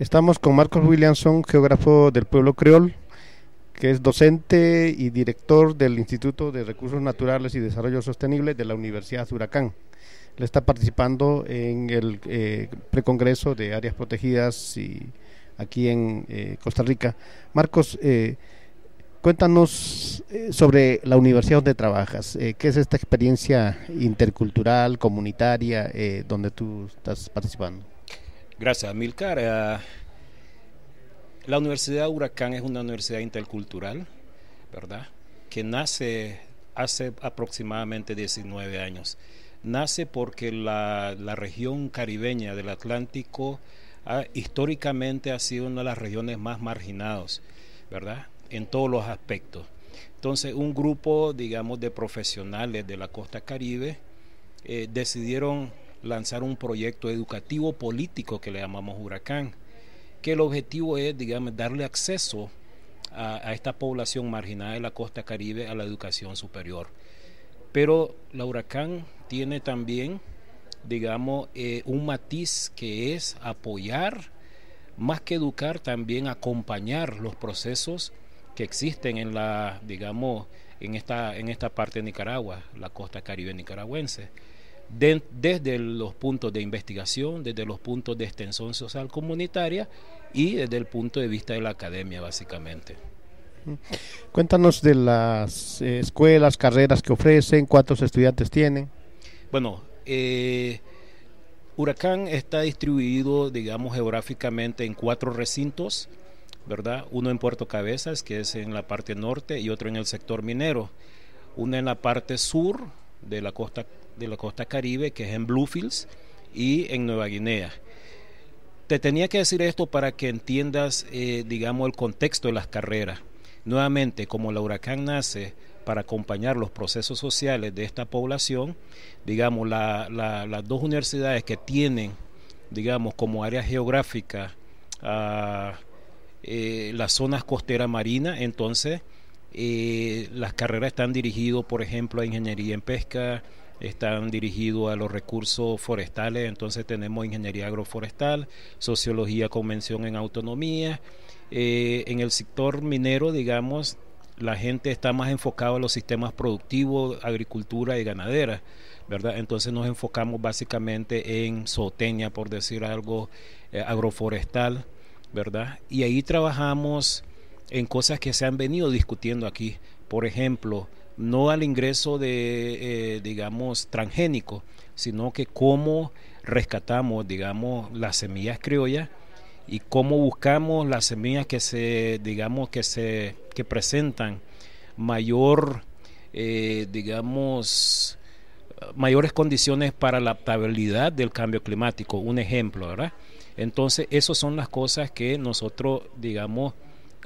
Estamos con Marcos Williamson, geógrafo del pueblo creol, que es docente y director del Instituto de Recursos Naturales y Desarrollo Sostenible de la Universidad Huracán. Le está participando en el eh, precongreso de áreas protegidas y aquí en eh, Costa Rica. Marcos, eh, cuéntanos sobre la universidad donde trabajas. ¿Qué es esta experiencia intercultural, comunitaria, donde tú estás participando? Gracias, Milcar. Eh, la Universidad Huracán es una universidad intercultural, ¿verdad? Que nace hace aproximadamente 19 años. Nace porque la, región caribeña del Atlántico ah, históricamente ha sido una de las regiones más marginadas, ¿verdad? En todos los aspectos. Entonces, un grupo, digamos, de profesionales de la costa caribe eh, decidieron lanzar un proyecto educativo político que le llamamos Huracán, que el objetivo es, digamos, darle acceso a, esta población marginada de la costa caribe a la educación superior. Pero la Huracán tiene también, digamos, eh, un matiz que es apoyar, más que educar, también acompañar los procesos que existen en la, digamos, en esta, en esta parte de Nicaragua, la costa caribe nicaragüense desde los puntos de investigación, desde los puntos de extensión social comunitaria y desde el punto de vista de la academia, básicamente. Cuéntanos de las eh, escuelas, carreras que ofrecen, cuántos estudiantes tienen. Bueno, eh, Huracán está distribuido, digamos, geográficamente en cuatro recintos, ¿verdad? Uno en Puerto Cabezas, que es en la parte norte, y otro en el sector minero. Uno en la parte sur, de la costa, de la costa caribe, que es en Bluefields y en Nueva Guinea. Te tenía que decir esto para que entiendas, eh, digamos, el contexto de las carreras. Nuevamente, como la huracán nace para acompañar los procesos sociales de esta población, digamos, las dos universidades que tienen, digamos, como área geográfica ah, eh, las zonas costeras marinas, entonces eh, las carreras están dirigidas, por ejemplo, a ingeniería en pesca, están dirigidos a los recursos forestales, entonces tenemos ingeniería agroforestal, sociología con mención en autonomía. Eh, en el sector minero, digamos, la gente está más enfocada a los sistemas productivos, agricultura y ganadera, ¿verdad? Entonces nos enfocamos básicamente en soteña, por decir algo, eh, agroforestal, ¿verdad? Y ahí trabajamos en cosas que se han venido discutiendo aquí. Por ejemplo, no al ingreso de, eh, digamos, transgénico, sino que cómo rescatamos, digamos, las semillas criollas y cómo buscamos las semillas que se, digamos, que se, que presentan mayor, eh, digamos, mayores condiciones para la adaptabilidad del cambio climático, un ejemplo, ¿verdad? Entonces, esas son las cosas que nosotros, digamos,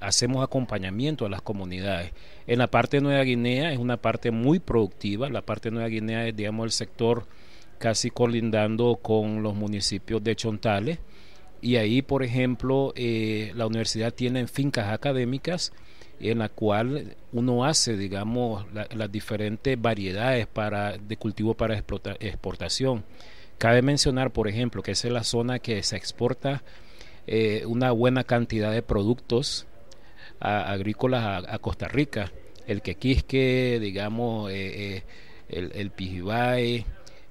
hacemos acompañamiento a las comunidades. En la parte de Nueva Guinea es una parte muy productiva, la parte de Nueva Guinea es, digamos, el sector casi colindando con los municipios de Chontales. Y ahí, por ejemplo, eh, la universidad tiene fincas académicas en la cual uno hace, digamos, las diferentes variedades para, de cultivo para exportación. Cabe mencionar, por ejemplo, que esa es la zona que se exporta eh, una buena cantidad de productos agrícolas a, Costa Rica, el quequisque, digamos, eh, eh, el, el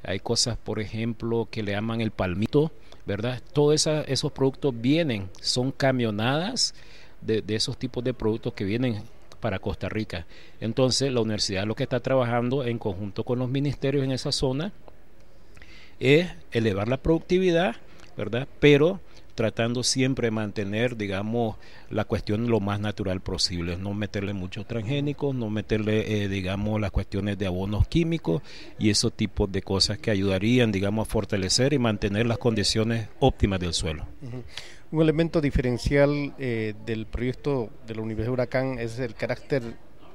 hay cosas, por ejemplo, que le llaman el palmito, ¿verdad? Todos esos productos vienen, son camionadas de, de esos tipos de productos que vienen para Costa Rica. Entonces, la universidad lo que está trabajando en conjunto con los ministerios en esa zona es elevar la productividad, ¿verdad? Pero tratando siempre de mantener, digamos, la cuestión lo más natural posible, no meterle muchos transgénicos, no meterle, eh, digamos, las cuestiones de abonos químicos y esos tipos de cosas que ayudarían, digamos, a fortalecer y mantener las condiciones óptimas del suelo. Un elemento diferencial eh, del proyecto de la Universidad de Huracán es el carácter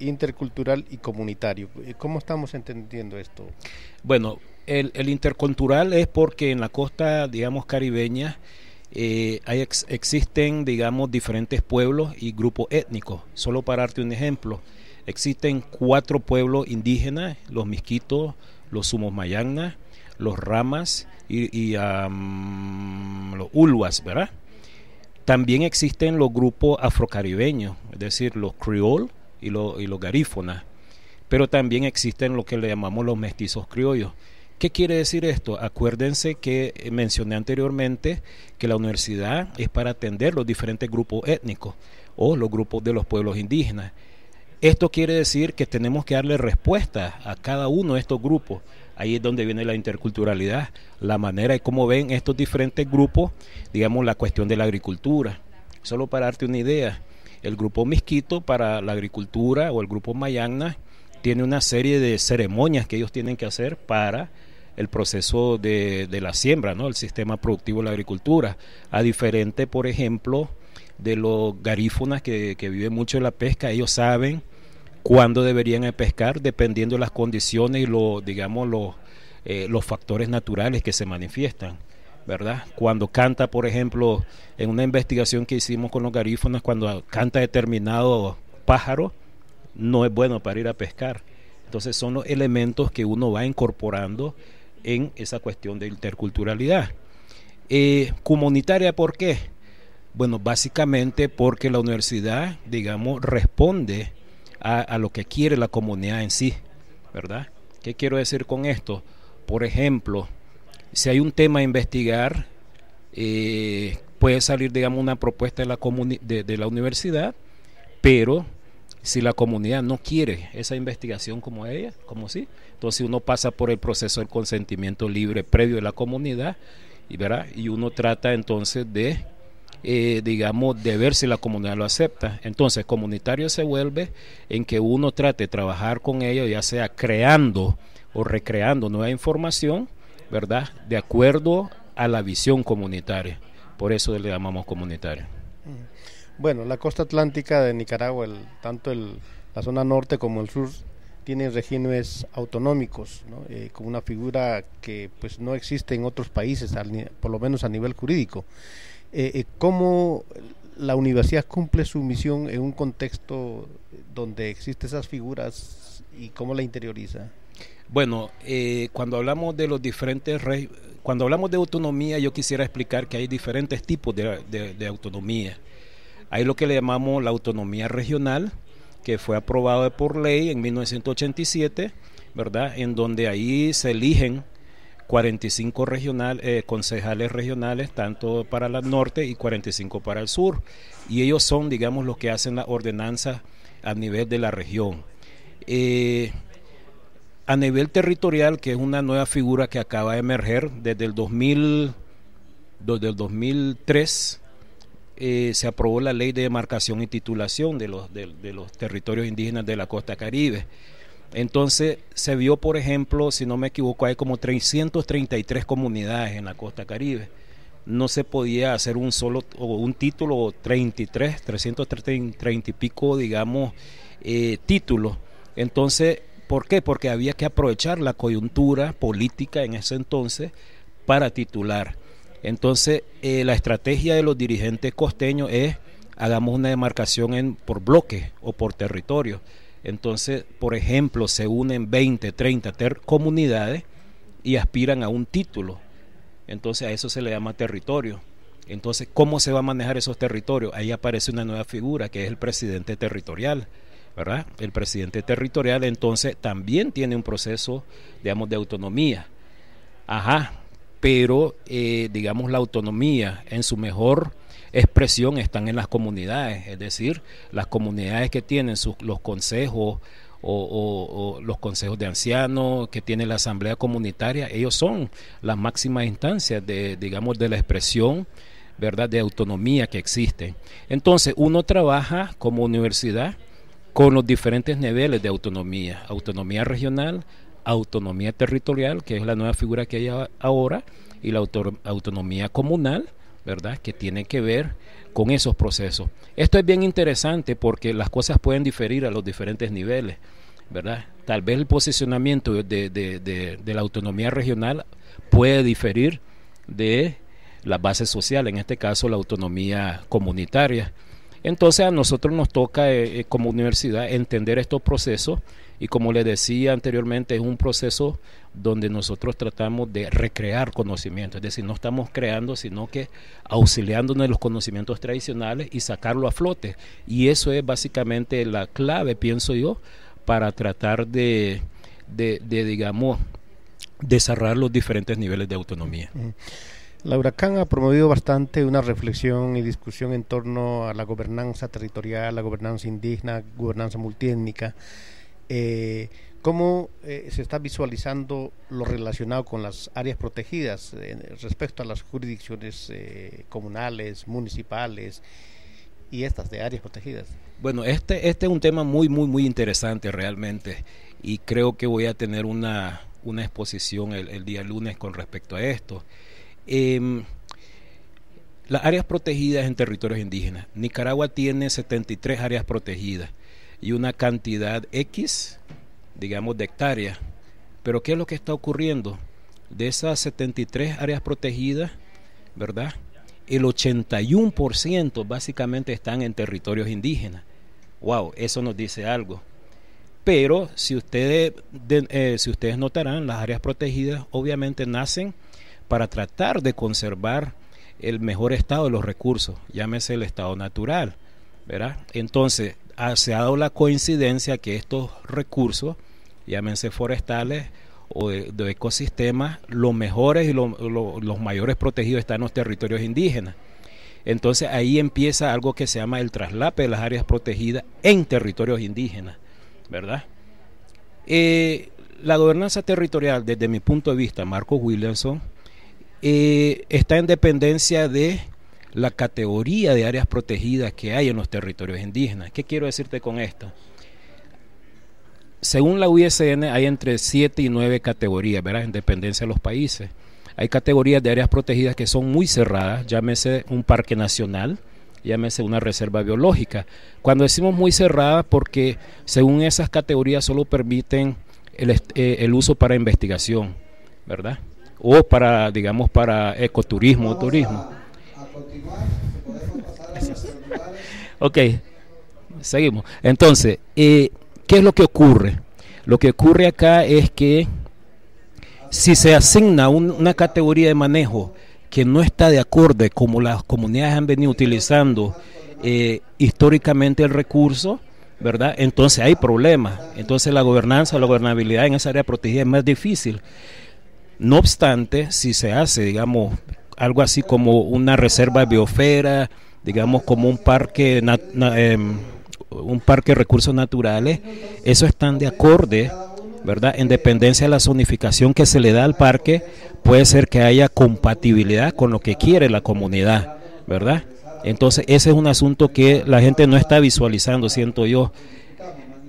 intercultural y comunitario. Eh, ¿Cómo estamos entendiendo esto? Bueno, el, el intercultural es porque en la costa, digamos, caribeña, eh, hay existen, digamos, diferentes pueblos y grupos étnicos. Solo para darte un ejemplo, existen cuatro pueblos indígenas, los misquitos, los sumos mayanas, los ramas y, los Ulwas, ¿verdad? También existen los grupos afrocaribeños, es decir, los criol y, y los garífonas, pero también existen lo que le llamamos los mestizos criollos ¿Qué quiere decir esto? Acuérdense que eh, mencioné anteriormente que la universidad es para atender los diferentes grupos étnicos o los grupos de los pueblos indígenas. Esto quiere decir que tenemos que darle respuesta a cada uno de estos grupos. Ahí es donde viene la interculturalidad, la manera y cómo ven estos diferentes grupos, digamos, la cuestión de la agricultura. Solo para darte una idea, el grupo Misquito para la agricultura o el grupo Mayagna tiene una serie de ceremonias que ellos tienen que hacer para el proceso de, la siembra, ¿no? el sistema productivo de la agricultura, a diferente, por ejemplo, de los garífunas que, viven mucho en la pesca, ellos saben cuándo deberían pescar dependiendo de las condiciones y los, digamos, los, eh, los factores naturales que se manifiestan. ¿verdad? Cuando canta, por ejemplo, en una investigación que hicimos con los garífonas, cuando canta determinado pájaro, no es bueno para ir a pescar. Entonces son los elementos que uno va incorporando en esa cuestión de interculturalidad. Eh, comunitaria, ¿por qué? Bueno, básicamente porque la universidad, digamos, responde a, lo que quiere la comunidad en sí, ¿verdad? ¿Qué quiero decir con esto? Por ejemplo, si hay un tema a investigar, eh, puede salir, digamos, una propuesta de la, de la universidad, pero si la comunidad no quiere esa investigación como ella, como sí, entonces uno pasa por el proceso del consentimiento libre previo de la comunidad y ¿verdad? y uno trata entonces de eh, digamos de ver si la comunidad lo acepta. Entonces comunitario se vuelve en que uno trate de trabajar con ellos, ya sea creando o recreando nueva información, ¿verdad? De acuerdo a la visión comunitaria. Por eso le llamamos comunitario. Bueno, la costa atlántica de Nicaragua, tanto la zona norte como el sur, tienen regímenes autonómicos, eh, con una figura que pues no existe en otros países, por lo menos a nivel jurídico. Eh, eh, ¿Cómo la universidad cumple su misión en un contexto donde existen esas figuras y cómo la interioriza? Bueno, cuando hablamos de los diferentes cuando hablamos de autonomía, yo quisiera explicar que hay diferentes tipos de autonomía. Hay lo que le llamamos la autonomía regional, que fue aprobada por ley en 1987, ¿verdad? En donde ahí se eligen 45 eh, concejales regionales, tanto para el norte y 45 para el sur. Y ellos son, digamos, los que hacen la ordenanza a nivel de la región. Eh, a nivel territorial, que es una nueva figura que acaba de emerger desde el, 2000, desde el 2003, eh, se aprobó la ley de demarcación y titulación de los, de, los territorios indígenas de la costa caribe. Entonces se vio, por ejemplo, si no me equivoco, hay como 333 comunidades en la costa caribe. No se podía hacer un solo un título 33, 330 y pico, digamos, eh, títulos. Entonces, ¿por qué? Porque había que aprovechar la coyuntura política en ese entonces para titular. Entonces, eh, la estrategia de los dirigentes costeños es hagamos una demarcación en, por bloques o por territorio. Entonces, por ejemplo, se unen 20, 30 comunidades y aspiran a un título. Entonces, a eso se le llama territorio. Entonces, ¿cómo se va a manejar esos territorios? Ahí aparece una nueva figura que es el presidente territorial. ¿verdad? El presidente territorial entonces también tiene un proceso, digamos, de autonomía. Ajá, pero eh, digamos la autonomía en su mejor expresión están en las comunidades, es decir, las comunidades que tienen los consejos o, los consejos de ancianos que tiene la asamblea comunitaria, ellos son las máximas instancias de, la expresión, de autonomía que existe. Entonces, uno trabaja como universidad con los diferentes niveles de autonomía, autonomía regional, autonomía territorial, que es la nueva figura que hay ahora, y la autonomía comunal, ¿verdad? Que tiene que ver con esos procesos. Esto es bien interesante porque las cosas pueden diferir a los diferentes niveles, ¿verdad? Tal vez el posicionamiento de, de la autonomía regional puede diferir de la base social, en este caso la autonomía comunitaria. Entonces a nosotros nos toca eh, eh, como universidad entender estos procesos y como les decía anteriormente es un proceso donde nosotros tratamos de recrear conocimiento, es decir, no estamos creando sino que auxiliándonos de los conocimientos tradicionales y sacarlo a flote. Y eso es básicamente la clave, pienso yo, para tratar de, de, de digamos, desarrollar los diferentes niveles de autonomía. La Huracán ha promovido bastante una reflexión y discusión en torno a la gobernanza territorial, la gobernanza indígena, gobernanza multiétnica. Eh, ¿Cómo eh, se está visualizando lo relacionado con las áreas protegidas en eh, respecto a las jurisdicciones comunales, municipales y estas de áreas protegidas? Bueno, este, este es un tema muy, muy, muy interesante realmente y creo que voy a tener una, una exposición el día lunes con respecto a esto. Em, las áreas protegidas en territorios indígenas. Nicaragua tiene 73 áreas protegidas y una cantidad X, digamos, de hectáreas. Pero ¿qué es lo que está ocurriendo? De esas 73 áreas protegidas, ¿verdad? El 81% básicamente están en territorios indígenas. ¡Wow! Eso nos dice algo. Pero si ustedes, eh, si ustedes notarán, las áreas protegidas obviamente nacen para tratar de conservar el mejor estado de los recursos, llámese el estado natural, ¿verdad? Entonces, se ha dado la coincidencia que estos recursos, llámense forestales o de, ecosistemas, los mejores y los mayores protegidos están en los territorios indígenas. Entonces ahí empieza algo que se llama el traslape de las áreas protegidas en territorios indígenas, ¿verdad? Eh, la gobernanza territorial, desde mi punto de vista, Marcos Williamson, eh, está en dependencia de la categoría de áreas protegidas que hay en los territorios indígenas. ¿Qué quiero decirte con esto? Según la USN hay entre siete y nueve categorías, ¿verdad? En dependencia de los países. Hay categorías de áreas protegidas que son muy cerradas, llámese un parque nacional, llámese una reserva biológica. Cuando decimos muy cerrada, porque según esas categorías solo permiten el, eh, el uso para investigación, ¿verdad? o para, digamos, para ecoturismo o turismo. A, ok, seguimos. Entonces, eh, ¿qué es lo que ocurre? Lo que ocurre acá es que si se asigna una categoría de manejo que no está de acorde como las comunidades han venido utilizando eh, históricamente el recurso, ¿verdad? Entonces hay problemas. Entonces la gobernanza, la gobernabilidad en esa área protegida es más difícil. No obstante, si se hace, digamos, algo así como una reserva de digamos como un parque em, un parque de recursos naturales, eso están de acorde, ¿verdad? En dependencia de la zonificación que se le da al parque, puede ser que haya compatibilidad con lo que quiere la comunidad, ¿verdad? Entonces, ese es un asunto que la gente no está visualizando, siento yo.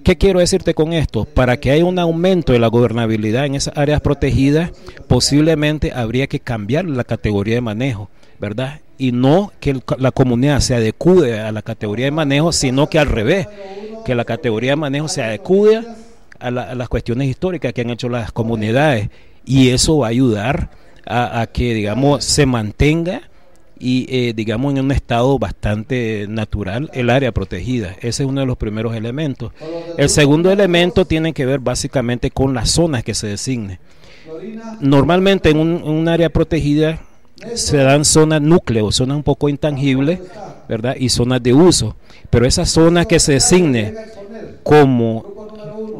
¿Qué quiero decirte con esto? Para que haya un aumento de la gobernabilidad en esas áreas protegidas, posiblemente habría que cambiar la categoría de manejo, ¿verdad? Y no que la comunidad se adecue a la categoría de manejo, sino que al revés, que la categoría de manejo se adecue a, las cuestiones históricas que han hecho las comunidades. Y eso va a ayudar a que, digamos, se mantenga y eh, digamos en un estado bastante natural el área protegida. Ese es uno de los primeros elementos. El segundo elemento tiene que ver básicamente con las zonas que se designe. Normalmente en un, área protegida se dan zonas núcleo, zonas un poco intangibles, ¿verdad? Y zonas de uso. Pero esas zonas que se designe como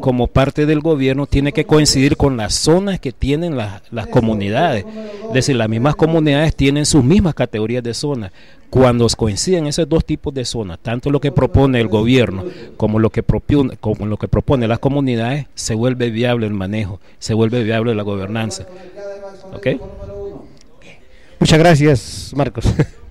como parte del gobierno tiene que coincidir con las zonas que tienen las, comunidades. Es decir, las mismas comunidades tienen sus mismas categorías de zonas. Cuando coinciden esos dos tipos de zonas, tanto lo que propone el gobierno como lo que propone, como lo que propone las comunidades, se vuelve viable el manejo, se vuelve viable la gobernanza. Muchas gracias, Marcos.